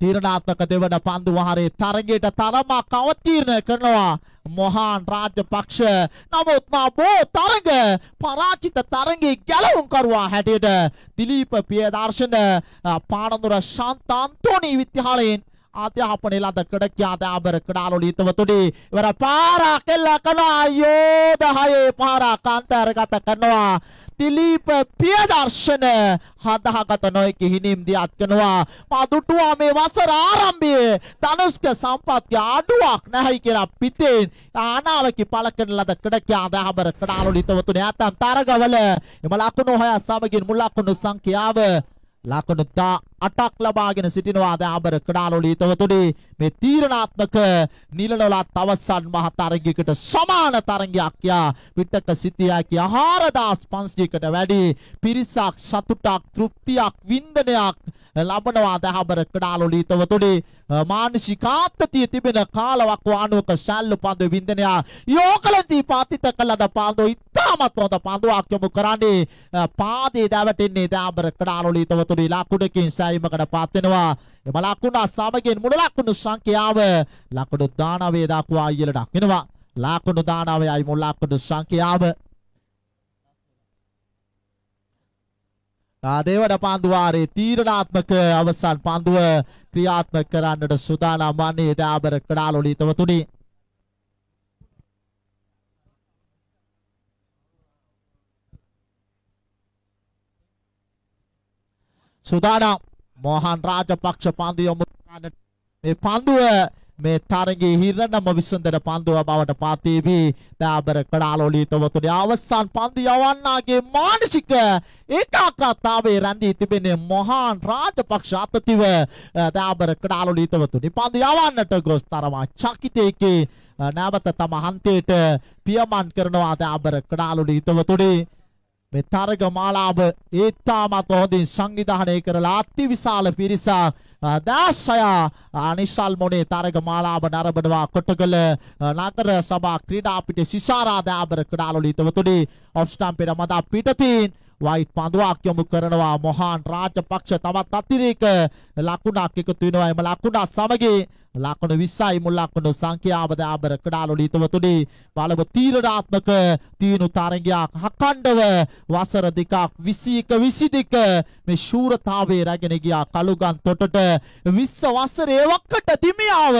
තීරණාත්මක දෙවන පන්දු වහරේ තරගයට තරමක් අවතීර්ණ කරනවා මොහාන් රාජපක්ෂ. නමුත් බෝ තරග පරාජිත තරගයේ ගැලවුම්කරුවා හැටියට දිලීප පියදර්ශන පානදුර ශාන්ත අන්තෝනී විද්‍යාලයෙන් අධ්‍යාපනය ලදකට ක්‍යාධාවරකට ආලෝලිතවතුනි ඉවර පාරක් එල්ල කරනවා අයියෝ 10 පාරක් අන්තර්ගත කරනවා දිලීප පියදර්ශන හදාගත නොයකි හිණිම් දියත් කරනවා පදුටුවා මේ වසර ආරම්භයේ ධනුෂ්ක සම්පත්‍ය අඩුවක් නැහැයි කියලා පිටෙන් ආනාවකි පළ කරන ලදකට ක්‍යාධාවරකට ආලෝලිතවතුනි ඇතම් තරගවල එම ලකුණු හය සමගින් මුල් ලකුණු සංඛ්‍යාව ලකුණු 10 අටක් ලබාගෙන සිටිනවා දාබර ක්‍රාණෝලීතවතුනි මේ තීරණාත්මක නිලනොලත් අවසන් මහ තරගයකට සමාන තරගයක් යා පිටක සිටියාකි 14500කට වැඩි පිරිසක් සතුටක් තෘප්තියක් වින්දනයක් ලබනවා දහබර ක්‍රාණෝලීතවතුනි මානසිකාත්තිය තිබෙන කාලවක් වානුවක ශල්ලු පන්දු වින්දනය යෝකලදී පාතිත කළද පාන්දු ඉතාමත් හොඳ පන්දුවක් යොමු කරන්නේ පාදේ දැවටෙන්නේ දාබර ක්‍රාණෝලීතවතුනි ලකුඩකින් සැ පරාජයමකට පත් වෙනවා. එම ලකුණ සමගින් මුල ලකුණු සංඛ්‍යාව ලකුණු 19 දක්වා ඉහළට අක්ිනවා. ලකුණු 19යි මුල ලකුණු සංඛ්‍යාව. ආදේවන පන්දුවාරේ තීරණාත්මක අවසන් පන්දුව ක්‍රියාත්මක කරන්නට සූදානම් වන්නේ දාබර කඩාලොලි තවතුණි. සූදානම් මෝහන් රාජපක්ෂ පන්දු යොමු මේ පන්දුව මේ තරගයේ හිරණම විසඳන පන්දුව බවට පාතේවි දාබර කඩාලෝලීතවතුනි අවසන් පන්දු යවන්නාගේ මානසික ඒකාග්‍රතාවයේ රැඳී තිබෙන මෝහන් රාජපක්ෂ අතතිව දාබර කඩාලෝලීතවතුනි පන්දු යවන්නට ගොස් තරමා චකිතයේකේ නැවත තම හන්තේට පියමන් කරනවා දාබර කඩාලෝලීතවතුනි මේ තරග මාලාව ඒත්තාමත් හොඳින් සංවිධානය කරලා අතිවිශාල පිරිස දාසය අනිසල් මොනේ තරග මාලාව නරඹනවා කොටගල නගර සභා ක්‍රීඩා පිටේ සිසාරාධාබර ක්‍රීඩාලෝලිතවතුනි ඔෆ්ස්ටම් පෙර මදා පිටතින් වයිට් පඳුවක් යොමු කරනවා මොහාන් රාජපක්ෂ තවත් අතිරේක ලකුණක් එකතු වෙනවා එම ලකුණ සමගින් ලකුණු 20යි මුල් ලකුණු සංඛ්‍යාව දාබර කඩාලු ඉතවතුනි පළමු තීරණාත්මක තීනු තරගයක් අඛණ්ඩව වසර දෙකක් 21 22 මේ ශූරතාවයේ රැගෙන ගියා කලුගන් තොටට 20 වසරේ වක්කට දිමියාව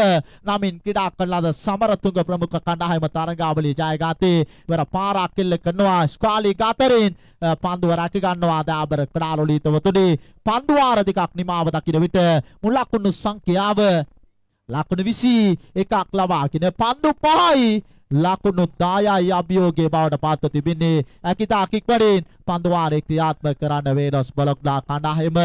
නමින් ක්‍රීඩා කළ ලද සමරතුංග ප්‍රමුඛ කණ්ඩායම තරගාවලිය ජයගත්තේ වර පාරක් කෙල්ල කරනවා ස්කාලි ගතරෙන් පන්දුව රැක ගන්නවා දාබර කඩාලු ඉතවතුනි පන්දු වාර දෙකක් නිමාව දකින විට මුල් ලකුණු සංඛ්‍යාව ලකුණු 21ක් ලවා කියන පන්දු පහයි ලකුණු 10යි අභියෝගයේ බවට පාත්ව තිබෙන්නේ ඇකිතා කික්වරෙන් පන්දු වාරේ ක්‍රියාත්මක කරන්න වේනස් බ්ලොක්ලා කණ්ඩායම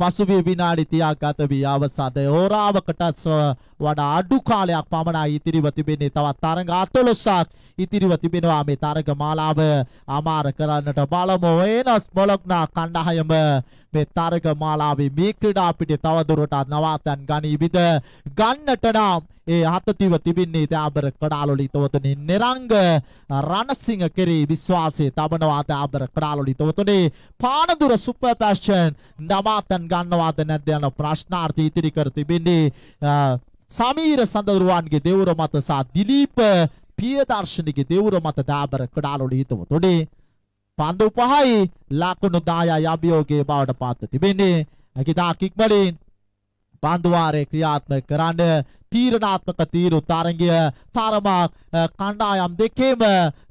පසුබිය විනාඩි 30ක් ගත වී අවසන් හෝරාවකට වඩා අඩු කාලයක් පමණයි ඉතිරිව තිබෙන්නේ තවත් තරඟ 14ක් ඉතිරිව තිබෙනවා මේ තරඟ මාලාව අමාර කරන්නට බලමු එනස් මොලොක්නා කණ්ඩායම මේ තරග මාලාවේ මේ ක්‍රීඩා පිටේ තවදුරටත් නවාතැන් ගනීවිද ගන්නට නම් ඒ හතතිව තිබින්නේ දාබර කඩාලොලිතවතනේ නිරංග රණසිංහ කෙරේ විශ්වාසය තබනවා දාබර කඩාලොලිතවතනේ පානදුර සුපර් පැෂන් නවාතැන් ගන්නවාද නැද්ද යන ප්‍රශ්නාර්ථ ඉතිරි කර තිබෙන්නේ සමීර සඳරුවන්ගේ දෙවුර මත සහ දිලීප පියදර්ශනගේ දෙවුර මත දාබර කඩාලොලිතවතනේ පන්දු පහයි ලකුණු 10යි අභියෝගයේ බවට පත්ව තිබෙන්නේ. අකිතා කික්බලින් පන්දුවාරේ ක්‍රියාත්මක කරන්න තීරණාත්මක තීරු තරගය තරමා කණ්ඩායම් දෙකේම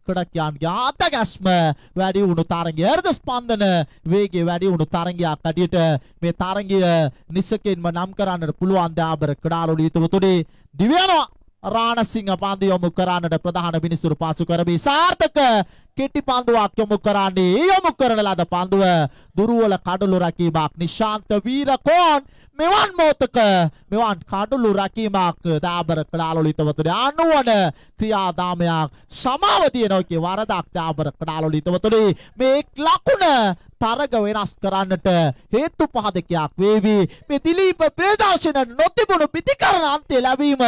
ක්‍රීඩකයන්ගේ ආතගැස්ම වැඩි වුණු තරගය හෘද ස්පන්දන වේගය වැඩි වුණු තරගයක් අඩියට මේ තරගය නිසකෙන්ම නම් කරන්නට පුළුවන් දාබර ක්‍රීඩාලු යුතුතුනේ දිව්‍යනවා රාණසිංහ පන්දු යොමු කරන්නට ප්‍රධාන මිනිසුරු පාසු කරමි සාර්ථක කෙටි පන්දුවක් යොමු කරන්නේ යොමු කරන ලද පන්දුව දුරුවල කඩලු රැකීමක් නිශාන්ත වීරකෝන් මෙවන් මොතක මෙවන් කඩලු රැකීමක් දාබර කඩාලොලිතවතුනි අනුවන ක්‍රියාදාමයක් සමාව තියෙනවා කිය වරදක් දාබර කඩාලොලිතවතුනි මේ ලකුණ තරග වෙනස් කරන්නට හේතු පහදකයක් වේවි මේ දිලීප ප්‍රේදාශන නොතිබුණු පිතිකරණ අන්තය ලැබීම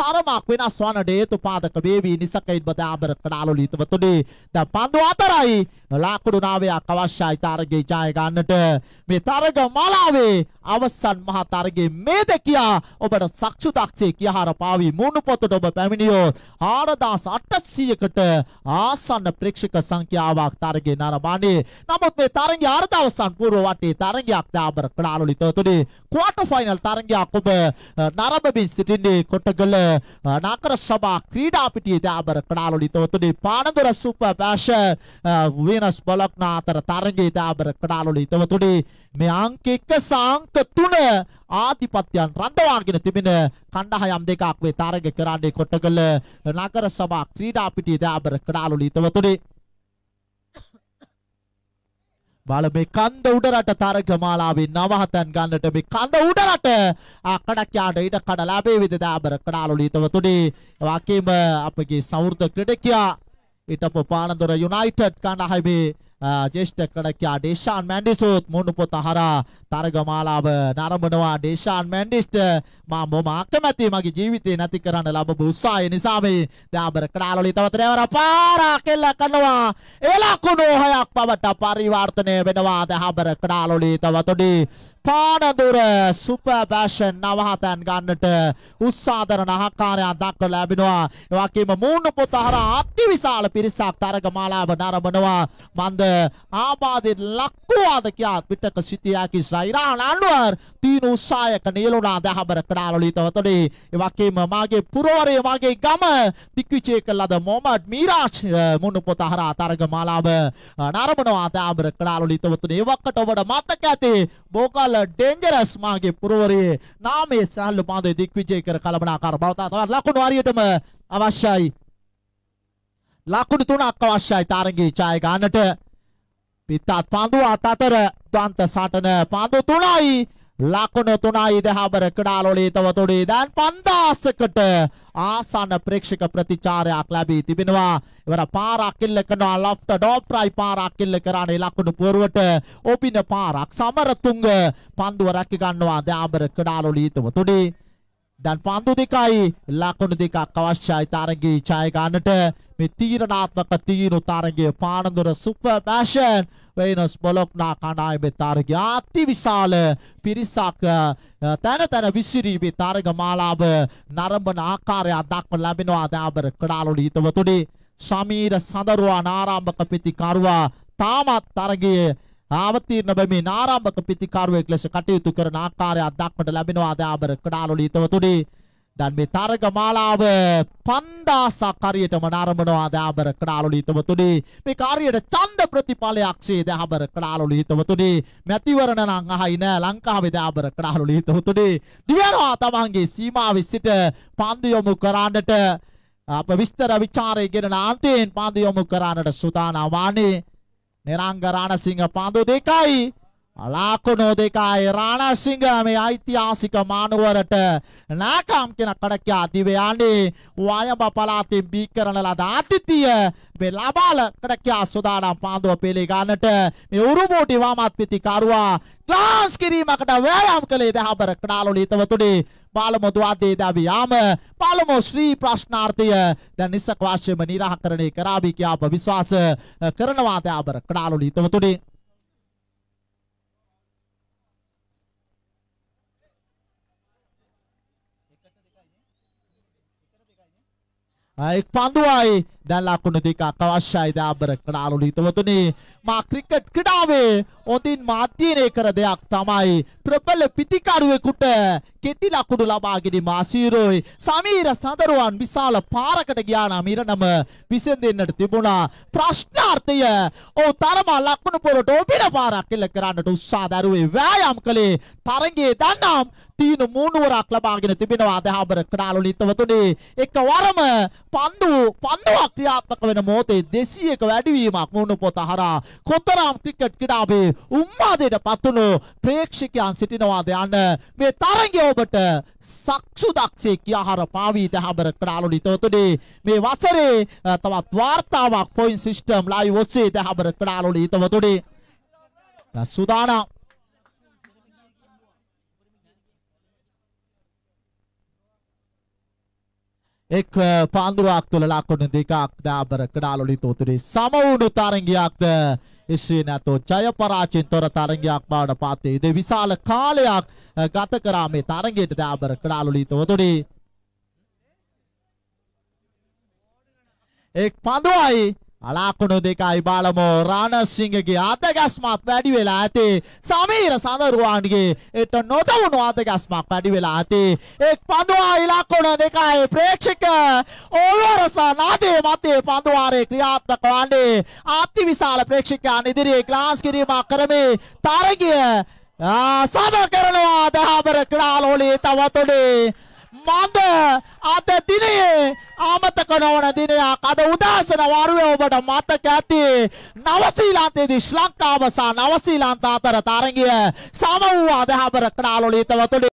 තරමක් වෙනස් වන්නට හේතු පාදක වේවි නිසකයින් බදාබර කඩාලොලිතවතුනි ද पांडवातराई ලාකුඩුනාවයක් අවශ්‍යයි තරගේ ජය ගන්නට මේ තරග මාලාවේ අවසන් මහා තරගේ මේද කියා ඔබට සක්ෂු දක්ෂේ කියහාර පාවී මුණු පොතට ඔබ පැමිණියොත් 4800කට ආසන්න ප්‍රේක්ෂක සංඛ්‍යාවක් තරගේ නරඹන්නේ නමුත් මේ තරගයේ අර්ධ අවසන් පූර්ව වටේ තරගයක් දාබර කලාලුලි තොතුනේ ක්වාටර් ෆයිනල් තරගයක් ඔබ නරඹමින් සිටින්නේ කොටගල නගර සභා ක්‍රීඩා පිටියේ දාබර කලාලුලි තොතුනේ පානදොර සුපර් බෑෂර් වෙනස් බලක් නාතර තරගයේ දාබර කඩාලුළු හිතවතුනි මේ අංක 1 සහ අංක 3 ආධිපත්‍යයන් රඳවාගෙන තිබෙන කණ්ඩායම් දෙකක් වේ තරග කරන්නේ කොටගල නගර සභා ක්‍රීඩා පිටියේ දාබර කඩාලුළු හිතවතුනි බල මේ කඳ උඩරට තරග මාලාවේ නවහතන් ගන්නට මේ කඳ උඩරට කඩක් යාට ඊට කඩ ලැබේ විද දාබර කඩාලුළු හිතවතුනි වාකේම අපගේ සෞර්ධ ක්‍රීඩකයා හිටපු පානදුර යුනයිටඩ් කණ්ඩායමේ ජේෂ්ඨ කඩකියා ඩේෂාන් මැන්ඩිසුත් මුණු පොත හරා තරගමාලාව නරඹනවා ඩේෂාන් මැන්ඩිස්ට මම මොම අකමැති මගේ ජීවිතේ නැති කරන්න ලැබපු උත්සාහය නිසා මේ දාබර කඩාලෝලි තවතරේවර පාරා කෙල්ල කරනවා එලකුණු හයක් බවට පරිවර්තනය වෙනවා දාබර කඩාලෝලි තවතොඩි පානදුර සුපර් ෆැෂන් නවහතන් ගන්නට උත්සාහ දරන ආකාරයක් දක්ව ලැබෙනවා. ඒ වගේම මූණ පොත හරහා අතිවිශාල පිරිසක් තරග මාලාව නරඹනවා. මන්ද ආබාධේ ලක්කුවාද කියා පිටක සිටියාකි සෛරාන් අන්වර් තීන උත්සාහයක නියලුණා දහබර කඩාලුලිතවතොලේ. ඒ වගේම මාගේ පුරවරේ මාගේ ගම දික්විචේ කළද මොහමඩ් මීරාජ් මූණ පොත හරහා තරග මාලාව නරඹනවා දහබර කඩාලුලිතවතොලේ. ඒ වකට ඔබට මතක ඇති බෝකල් තාල ඩේන්ජරස් මාගේ පුරවරයේ නාමයේ සහල්ල පාදේ දික්විජය කර කලබනාකාර බව තවත් ලකුණු හරියටම අවශ්‍යයි. ලකුණු තුනක් අවශ්‍යයි තරඟයේ ඡාය ගන්නට. පිටත් පාඳු අත අතර ද්වන්ත සටන පාඳු තුනයි ලකුණු තුනයි දහබර කඩාලොලේ තව තොඩේ දැන් 5000කට ආසන්න ප්‍රේක්ෂක ප්‍රතිචාරයක් ලැබී තිබෙනවා. ඉවර පාරක් කිල්ල කරනවා ලොෆ්ට් ඩෝප්‍රයි පාරක් කිල්ල කරානේ ලකුණු පුරුවට ඔබින පාරක් සමරතුංග පන්දුව රැක ගන්නවා දහබර කඩාලොලේ තව තොඩේ. දැන් පන්දු දෙකයි ලකුණු දෙකක් අවශ්‍යයි තරගයේ ජය ගන්නට මේ තීරණාත්මක තීරු තරගයේ පානදුර සුපර් පැෂන් වෙනස් බොලොක්නා කණ්ඩායමේ තරගය අතිවිශාල පිරිසක් තැන තැන විසිරීමේ තරග මාලාව නරඹන ආකාරය දක්ව ලැබෙනවා දාබර කඩාලුඩි හිතවතුනි සමීර සඳරුවා නාරාම්භක පිතිකරුවා තාමත් තරගයේ ආවතීර්ණ බැමින් ආරම්භක පිතිකාරුවෙක් ලෙස කටයුතු කරන ආකාරයක් දක්වට ලැබෙනවා අද ආබර කඩාලුලීතවතුනි දැන් මේ තරග මාලාව 5000ක් හරියටම නරඹනවා දහබර කඩාලුලි හිතවතුනි මේ කාර්යයට ඡන්ද ප්‍රතිඵලයක් සේ දහබර කඩාලුලි හිතවතුනි මැතිවරණ නම් අහයි නෑ ලංකාවේ දහබර කඩාලුලි හිතවතුනි දිවනවා තමන්ගේ සීමාවෙ සිට පන්දු යොමු කරන්නට අප විස්තර ਵਿਚාරය ගෙනන අන්තයෙන් පාන්දු යොමු කරන්නට සුදානම් වන්නේ නිරංග රාණසිංහ පාන්දු දෙකයි අලාකොනෝදේකායි රාණසිංහ මේ ඓතිහාසික මානුවරට නාකම් කෙන කඩක අධිවයානේ වයඹ පළාතින් බී කරන ලද ආතිතිය මේ ලබාල කඩක සුදානම් පාඳුව පිළිගන්නට මේ උරුමෝටි වාමත් පිතිකරුවා ක්ලාස් කිරීමකට වෑයම් කළේ දහබර කඩාලොලි තවතුනේ පාලම දුවාදේ දැවි යාම පාලම ශ්‍රී ප්‍රශ්නාර්ථය දැන් නිසක වාශ්‍යම නිරාකරණය කරාවි කියාප විශ්වාස කරනවා දහබර කඩාලොලි තවතුනේ එක්පාන්දුවයි දැල් අකුණු දෙකක් අවශ්‍යයි දාබර කඩාලු හිතවතුනි මා ක්‍රිකට් ක්‍රඩාවේ හොඳින් මාධ්‍යනය කර දෙයක් තමයි ප්‍රබල පිතිකරුවෙකුට කෙටි ලකුණු ලබාගෙන මාසීරෝයි සමීර සඳරුවන් විශාල පාරකට ගියානම් ඉරණම විසඳෙන්නට තිබුණා ප්‍රශ්නාර්ථය ඔහු තරම ලකුණු පොරට ඔබින පාරක් එල්ල කරන්නට උත්සාහ දරුවේ වෑයම් කළේ තරගයේ දන්නම් තීන මූණුවරක් ලබාගෙන තිබෙනවා දහබර ක්‍රාලු නිතවතුනේ එකවරම පන්දු පන්දුවක් ක්‍රියාත්මක වෙන මොහොතේ 201 වැඩිවීමක් මුණු පොත හරහා කොතරම් ක්‍රිකට් ක්‍රීඩාවේ උම්මාදයට පත්වුණු ප්‍රේක්ෂකයන් සිටිනවාද යන මේ තරගය ඔබට සක්සු දක්ෂේ කියහර පාවී දහබර ක්‍රාලු නිතවතුනේ මේ වසරේ තවත් වාර්තාවක් පොයින් සිස්ටම් ලයිව් ඔස්සේ දහබර ක්‍රාලු නිතවතුනේ සුදානම් එක් පාන්දුරක් තුළ ලකුණු දෙකක් දාබර කඩාලුලිත උතුරේ සමවුණු තරගයක්ද ඉස්සේ නැතෝ ජය පරාජයෙන් තොර තරගයක් බවට පත් වේ. විශාල කාලයක් ගත කරා මේ තරගයට දාබර කඩාලුලිත උතුරේ එක් පඳුවයි අලාකුණු දෙකයි බලමු රාණසිංහගේ අතගැස්මක් වැඩි වෙලා ඇති සමීර සඳරුවන්ගේ එට නොදවුණු අතගැස්මක් වැඩි වෙලා ඇති එක් පඳුවා ඉලක්කුණ දෙකයි ප්‍රේක්ෂක ඕවරස නාදේ මතේ පඳුවාරේ ක්‍රියාත්මක වන්නේ අතිවිශාල ප්‍රේක්ෂකයන් ඉදිරියේ ක්ලාස් කිරීමක් කරමින් තරගය සම කරනවා දහබර ක්‍රාලෝලේ තවතොඩේ මද අද දිනේ ආමතක නොවන දිනයක් අද උදාසන වරුව ඔබට මතක ඇති නවසීලන්තයේදී ශ්‍රී ලංකාව සහ නවසීලන්ත අතර තරගය සම වූ අදහබර ක්‍රාලෝලිතව තුළ